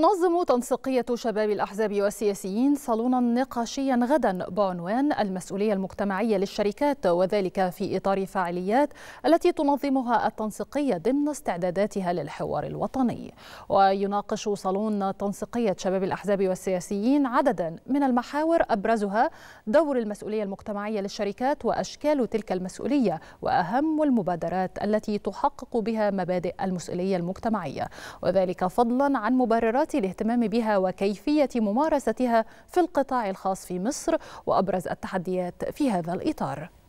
تنظم تنسيقية شباب الأحزاب والسياسيين صالونا نقاشيا غدا بعنوان المسؤولية المجتمعية للشركات وذلك في إطار فعاليات التي تنظمها التنسيقية ضمن استعداداتها للحوار الوطني ويناقش صالون تنسيقية شباب الأحزاب والسياسيين عددا من المحاور أبرزها دور المسؤولية المجتمعية للشركات وأشكال تلك المسؤولية وأهم المبادرات التي تحقق بها مبادئ المسؤولية المجتمعية وذلك فضلا عن مبررات القرارات الاهتمام بها وكيفية ممارستها في القطاع الخاص في مصر وأبرز التحديات في هذا الإطار